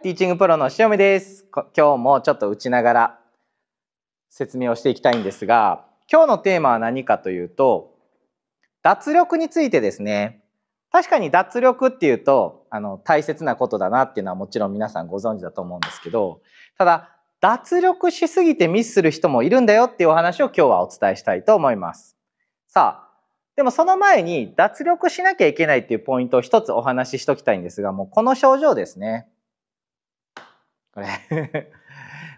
ティーチングプロの塩見です。今日もちょっと打ちながら説明をしていきたいんですが、今日のテーマは何かというと、脱力についてですね。確かに脱力っていうと、あの、大切なことだなっていうのはもちろん皆さんご存知だと思うんですけど、ただ、脱力しすぎてミスする人もいるんだよっていうお話を今日はお伝えしたいと思います。さあ、でもその前に脱力しなきゃいけないっていうポイントを一つお話ししときたいんですが、もうこの症状ですね。こ れ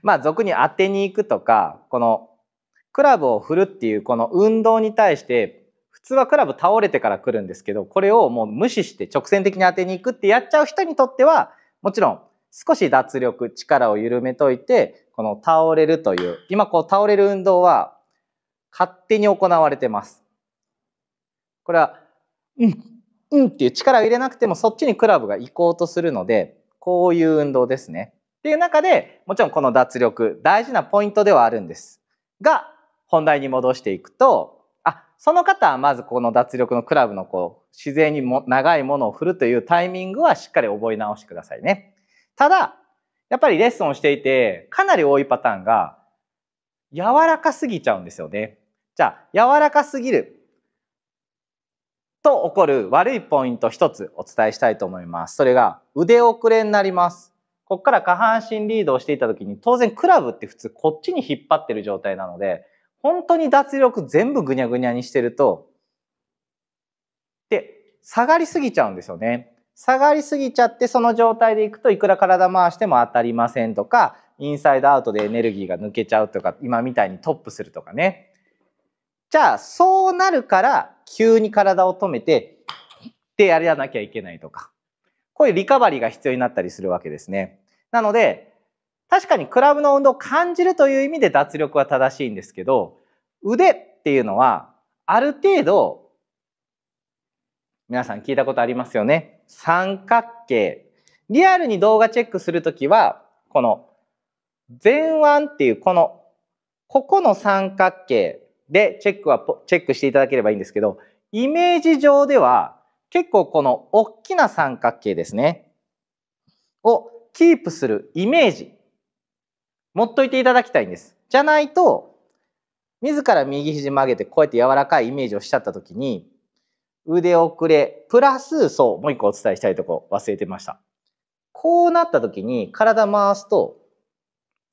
まあ俗に当てに行くとかこのクラブを振るっていうこの運動に対して普通はクラブ倒れてから来るんですけどこれをもう無視して直線的に当てに行くってやっちゃう人にとってはもちろん少し脱力力を緩めといてこの倒れるという今こう倒れる運動は勝手に行われてます。これは「うんうん」っていう力を入れなくてもそっちにクラブが行こうとするのでこういう運動ですね。っていう中でもちろんこの脱力大事なポイントではあるんですが本題に戻していくとあその方はまずこの脱力のクラブのこう自然にも長いものを振るというタイミングはしっかり覚え直してくださいね。ただやっぱりレッスンをしていてかなり多いパターンが柔らかすぎちゃうんですよね。じゃあ柔らかすぎると起こる悪いポイント一つお伝えしたいと思います。それが腕遅れになります。こっから下半身リードをしていた時に、当然クラブって普通こっちに引っ張ってる状態なので、本当に脱力全部ぐにゃぐにゃにしてると、で、下がりすぎちゃうんですよね。下がりすぎちゃってその状態でいくといくら体回しても当たりませんとか、インサイドアウトでエネルギーが抜けちゃうとか、今みたいにトップするとかね。じゃあ、そうなるから急に体を止めて、ってやらなきゃいけないとか。こういうリカバリーが必要になったりするわけですね。なので、確かにクラブの運動を感じるという意味で脱力は正しいんですけど、腕っていうのは、ある程度、皆さん聞いたことありますよね。三角形。リアルに動画チェックするときは、この前腕っていうこの、ここの三角形でチェックは、チェックしていただければいいんですけど、イメージ上では結構この大きな三角形ですね、をキープするイメージ、持っといていただきたいんです。じゃないと、自ら右肘曲げてこうやって柔らかいイメージをしちゃった時に、腕遅れ、プラス、そう、もう一個お伝えしたいとこ忘れてました。こうなった時に体回すと、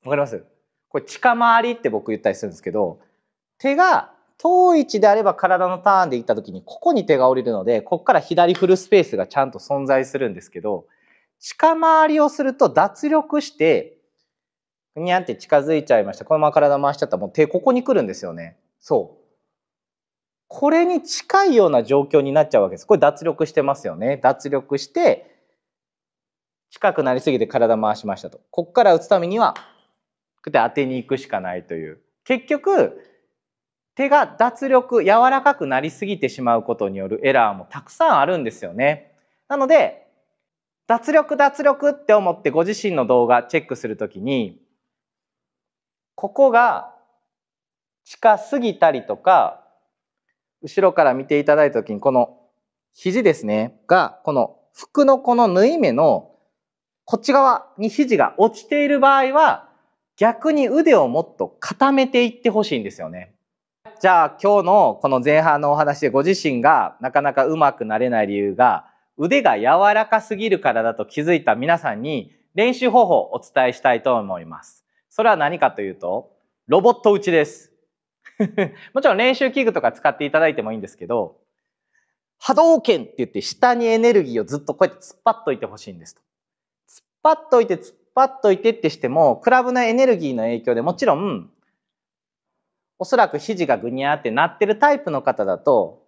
わかりますこれ、近回りって僕言ったりするんですけど、手が遠位置であれば体のターンで行った時にここに手が下りるのでここから左フルスペースがちゃんと存在するんですけど近回りをすると脱力してふにゃんって近づいちゃいましたこのまま体回しちゃったらもう手ここに来るんですよねそうこれに近いような状況になっちゃうわけですこれ脱力してますよね脱力して近くなりすぎて体回しましたとこっから打つためにはこうやって当てに行くしかないという結局手が脱力柔らかくなりすぎてしまうことによるエラーもたくさんあるんですよね。なので脱力脱力って思ってご自身の動画チェックするときにここが近すぎたりとか後ろから見ていただいたときにこの肘ですねがこの服のこの縫い目のこっち側に肘が落ちている場合は逆に腕をもっと固めていってほしいんですよね。じゃあ今日のこの前半のお話でご自身がなかなかうまくなれない理由が腕が柔らかすぎるからだと気づいた皆さんに練習方法をお伝えしたいと思います。それは何かというと、ロボット打ちです。もちろん練習器具とか使っていただいてもいいんですけど、波動拳って言って下にエネルギーをずっとこうやって突っ張っといてほしいんですと。突っ張っといて突っ張っといてってしても、クラブのエネルギーの影響でもちろんおそらく肘がぐにゃーってなってるタイプの方だと、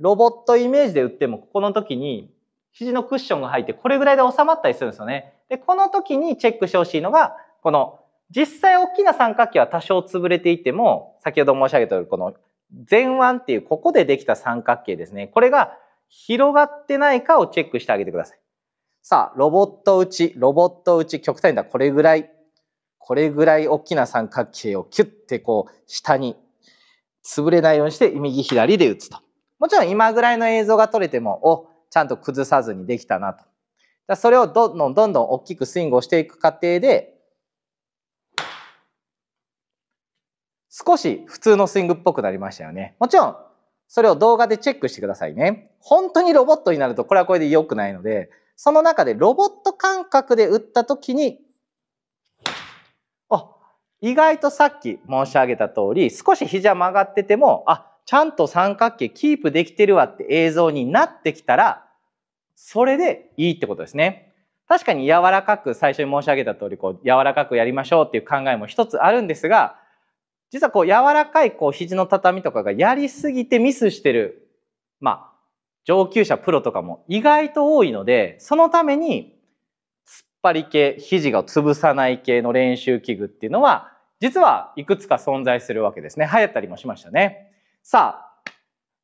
ロボットイメージで打っても、ここの時に肘のクッションが入って、これぐらいで収まったりするんですよね。で、この時にチェックしてほしいのが、この、実際大きな三角形は多少潰れていても、先ほど申し上げたように、この前腕っていう、ここでできた三角形ですね。これが広がってないかをチェックしてあげてください。さあ、ロボット打ち、ロボット打ち、極端にだ、これぐらいこれぐらい大きな三角形をキュッてこう下に潰れないようにして右左で打つと。もちろん今ぐらいの映像が撮れても、お、ちゃんと崩さずにできたなと。それをどんどんどんどん大きくスイングをしていく過程で、少し普通のスイングっぽくなりましたよね。もちろん、それを動画でチェックしてくださいね。本当にロボットになると、これはこれで良くないので、その中でロボット感覚で打った時に意外とさっき申し上げた通り、少し肘曲がってても、あ、ちゃんと三角形キープできてるわって映像になってきたら、それでいいってことですね。確かに柔らかく最初に申し上げた通りこう柔らかくやりましょうっていう考えも一つあるんですが実はこう柔らかいこう肘の畳とかがやりすぎてミスしてるまあ上級者プロとかも意外と多いのでそのために突っ張り系肘が潰さない系の練習器具っていうのは実はいくつか存在するわけですね。流行ったりもしましたね。さあ、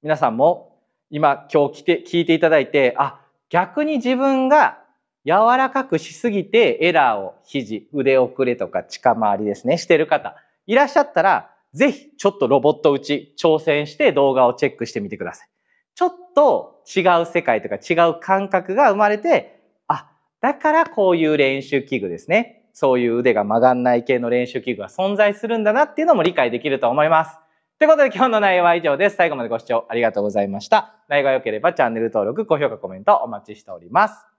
皆さんも今今日来て聞いていただいて、あ、逆に自分が柔らかくしすぎてエラーを肘、腕遅れとか近回りですね、してる方いらっしゃったら、ぜひちょっとロボット打ち挑戦して動画をチェックしてみてください。ちょっと違う世界とか違う感覚が生まれて、あ、だからこういう練習器具ですね。そういう腕が曲がんない系の練習器具が存在するんだなっていうのも理解できると思います。ということで今日の内容は以上です。最後までご視聴ありがとうございました。内容が良ければチャンネル登録、高評価、コメントお待ちしております。